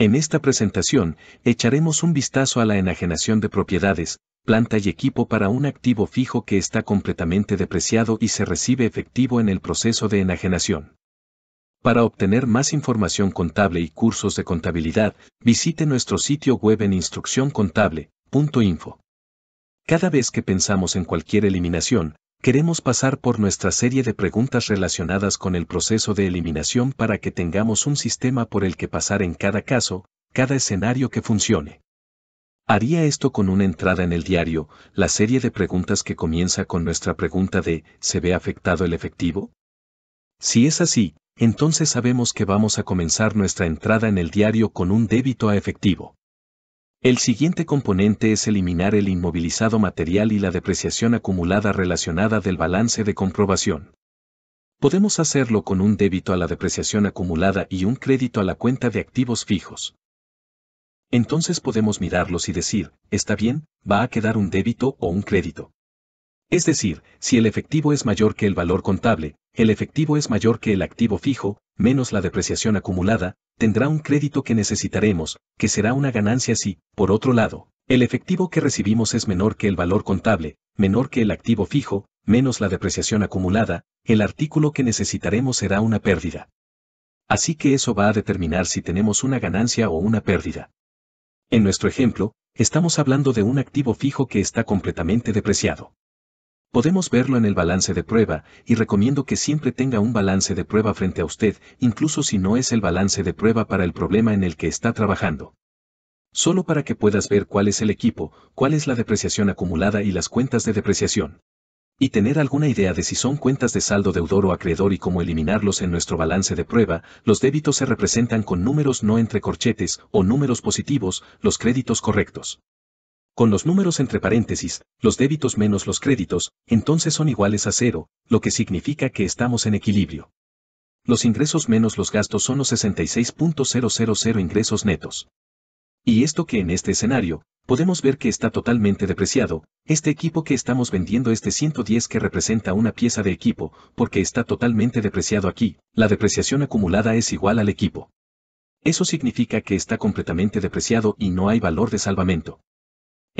En esta presentación, echaremos un vistazo a la enajenación de propiedades, planta y equipo para un activo fijo que está completamente depreciado y se recibe efectivo en el proceso de enajenación. Para obtener más información contable y cursos de contabilidad, visite nuestro sitio web en instruccióncontable.info. Cada vez que pensamos en cualquier eliminación, queremos pasar por nuestra serie de preguntas relacionadas con el proceso de eliminación para que tengamos un sistema por el que pasar en cada caso, cada escenario que funcione. Haría esto con una entrada en el diario, la serie de preguntas que comienza con nuestra pregunta de ¿se ve afectado el efectivo? Si es así, entonces sabemos que vamos a comenzar nuestra entrada en el diario con un débito a efectivo. El siguiente componente es eliminar el inmovilizado material y la depreciación acumulada relacionada del balance de comprobación. Podemos hacerlo con un débito a la depreciación acumulada y un crédito a la cuenta de activos fijos. Entonces podemos mirarlos y decir, está bien, va a quedar un débito o un crédito. Es decir, si el efectivo es mayor que el valor contable, el efectivo es mayor que el activo fijo, menos la depreciación acumulada, tendrá un crédito que necesitaremos, que será una ganancia si, por otro lado, el efectivo que recibimos es menor que el valor contable, menor que el activo fijo, menos la depreciación acumulada, el artículo que necesitaremos será una pérdida. Así que eso va a determinar si tenemos una ganancia o una pérdida. En nuestro ejemplo, estamos hablando de un activo fijo que está completamente depreciado. Podemos verlo en el balance de prueba, y recomiendo que siempre tenga un balance de prueba frente a usted, incluso si no es el balance de prueba para el problema en el que está trabajando. Solo para que puedas ver cuál es el equipo, cuál es la depreciación acumulada y las cuentas de depreciación. Y tener alguna idea de si son cuentas de saldo deudor o acreedor y cómo eliminarlos en nuestro balance de prueba, los débitos se representan con números no entre corchetes o números positivos, los créditos correctos. Con los números entre paréntesis, los débitos menos los créditos, entonces son iguales a cero, lo que significa que estamos en equilibrio. Los ingresos menos los gastos son los 66.000 ingresos netos. Y esto que en este escenario, podemos ver que está totalmente depreciado, este equipo que estamos vendiendo este 110 que representa una pieza de equipo, porque está totalmente depreciado aquí, la depreciación acumulada es igual al equipo. Eso significa que está completamente depreciado y no hay valor de salvamento.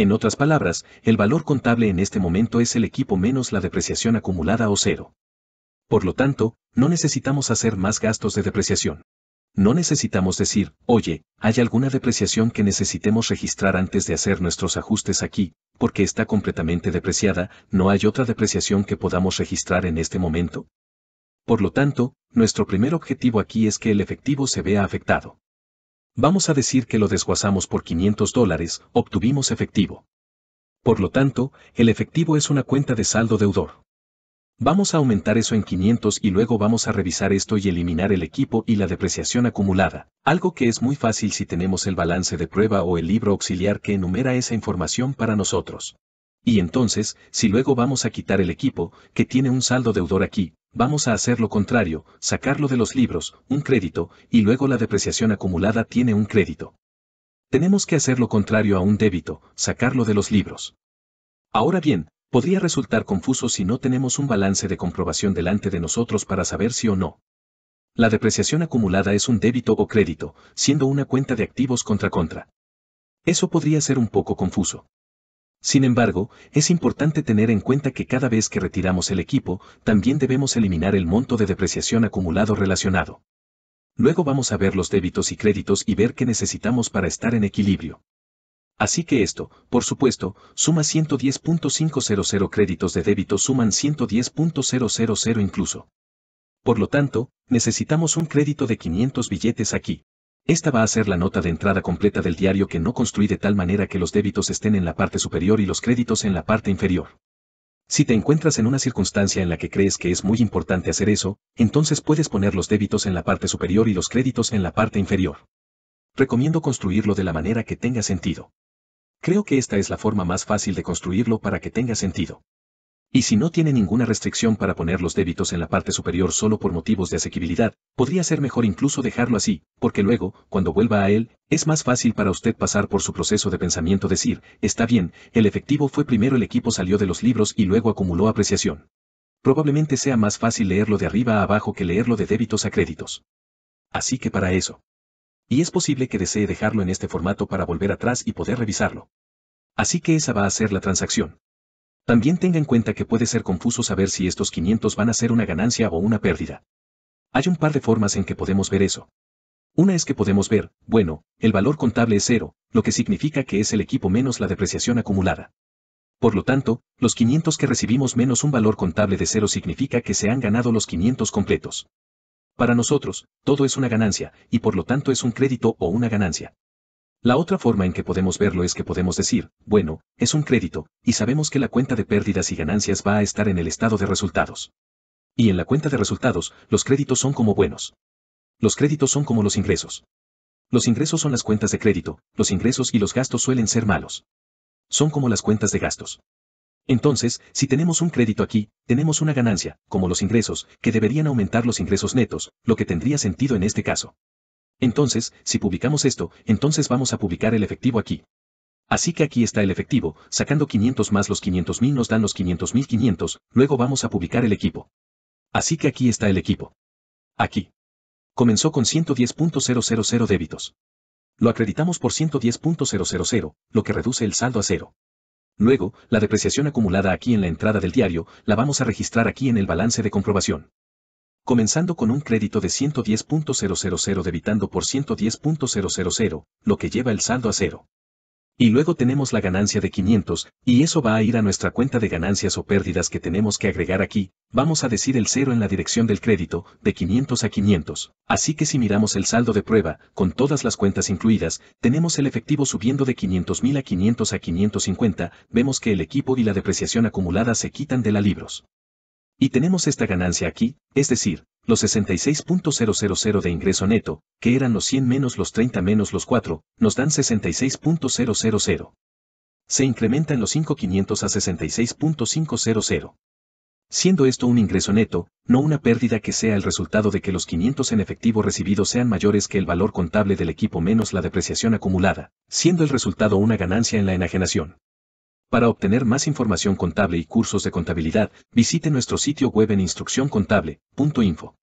En otras palabras, el valor contable en este momento es el equipo menos la depreciación acumulada o cero. Por lo tanto, no necesitamos hacer más gastos de depreciación. No necesitamos decir, oye, hay alguna depreciación que necesitemos registrar antes de hacer nuestros ajustes aquí, porque está completamente depreciada, no hay otra depreciación que podamos registrar en este momento. Por lo tanto, nuestro primer objetivo aquí es que el efectivo se vea afectado. Vamos a decir que lo desguazamos por 500 dólares, obtuvimos efectivo. Por lo tanto, el efectivo es una cuenta de saldo deudor. Vamos a aumentar eso en 500 y luego vamos a revisar esto y eliminar el equipo y la depreciación acumulada, algo que es muy fácil si tenemos el balance de prueba o el libro auxiliar que enumera esa información para nosotros. Y entonces, si luego vamos a quitar el equipo, que tiene un saldo deudor aquí, vamos a hacer lo contrario, sacarlo de los libros, un crédito, y luego la depreciación acumulada tiene un crédito. Tenemos que hacer lo contrario a un débito, sacarlo de los libros. Ahora bien, podría resultar confuso si no tenemos un balance de comprobación delante de nosotros para saber si o no. La depreciación acumulada es un débito o crédito, siendo una cuenta de activos contra contra. Eso podría ser un poco confuso. Sin embargo, es importante tener en cuenta que cada vez que retiramos el equipo, también debemos eliminar el monto de depreciación acumulado relacionado. Luego vamos a ver los débitos y créditos y ver qué necesitamos para estar en equilibrio. Así que esto, por supuesto, suma 110.500 créditos de débito suman 110.000 incluso. Por lo tanto, necesitamos un crédito de 500 billetes aquí. Esta va a ser la nota de entrada completa del diario que no construí de tal manera que los débitos estén en la parte superior y los créditos en la parte inferior. Si te encuentras en una circunstancia en la que crees que es muy importante hacer eso, entonces puedes poner los débitos en la parte superior y los créditos en la parte inferior. Recomiendo construirlo de la manera que tenga sentido. Creo que esta es la forma más fácil de construirlo para que tenga sentido. Y si no tiene ninguna restricción para poner los débitos en la parte superior solo por motivos de asequibilidad, podría ser mejor incluso dejarlo así, porque luego, cuando vuelva a él, es más fácil para usted pasar por su proceso de pensamiento decir, está bien, el efectivo fue primero el equipo salió de los libros y luego acumuló apreciación. Probablemente sea más fácil leerlo de arriba a abajo que leerlo de débitos a créditos. Así que para eso. Y es posible que desee dejarlo en este formato para volver atrás y poder revisarlo. Así que esa va a ser la transacción. También tenga en cuenta que puede ser confuso saber si estos 500 van a ser una ganancia o una pérdida. Hay un par de formas en que podemos ver eso. Una es que podemos ver, bueno, el valor contable es cero, lo que significa que es el equipo menos la depreciación acumulada. Por lo tanto, los 500 que recibimos menos un valor contable de cero significa que se han ganado los 500 completos. Para nosotros, todo es una ganancia, y por lo tanto es un crédito o una ganancia. La otra forma en que podemos verlo es que podemos decir, bueno, es un crédito, y sabemos que la cuenta de pérdidas y ganancias va a estar en el estado de resultados. Y en la cuenta de resultados, los créditos son como buenos. Los créditos son como los ingresos. Los ingresos son las cuentas de crédito, los ingresos y los gastos suelen ser malos. Son como las cuentas de gastos. Entonces, si tenemos un crédito aquí, tenemos una ganancia, como los ingresos, que deberían aumentar los ingresos netos, lo que tendría sentido en este caso. Entonces, si publicamos esto, entonces vamos a publicar el efectivo aquí. Así que aquí está el efectivo, sacando 500 más los 500.000 nos dan los 500.500, luego vamos a publicar el equipo. Así que aquí está el equipo. Aquí. Comenzó con 110.000 débitos. Lo acreditamos por 110.000, lo que reduce el saldo a cero. Luego, la depreciación acumulada aquí en la entrada del diario, la vamos a registrar aquí en el balance de comprobación comenzando con un crédito de 110.000 debitando por 110.000, lo que lleva el saldo a cero. Y luego tenemos la ganancia de 500, y eso va a ir a nuestra cuenta de ganancias o pérdidas que tenemos que agregar aquí, vamos a decir el cero en la dirección del crédito, de 500 a 500. Así que si miramos el saldo de prueba, con todas las cuentas incluidas, tenemos el efectivo subiendo de 500.000 a 500 a 550, vemos que el equipo y la depreciación acumulada se quitan de la libros. Y tenemos esta ganancia aquí, es decir, los 66.000 de ingreso neto, que eran los 100 menos los 30 menos los 4, nos dan 66.000. Se incrementan los 5.500 a 66.500 siendo esto un ingreso neto, no una pérdida que sea el resultado de que los 500 en efectivo recibidos sean mayores que el valor contable del equipo menos la depreciación acumulada, siendo el resultado una ganancia en la enajenación. Para obtener más información contable y cursos de contabilidad, visite nuestro sitio web en instruccioncontable.info.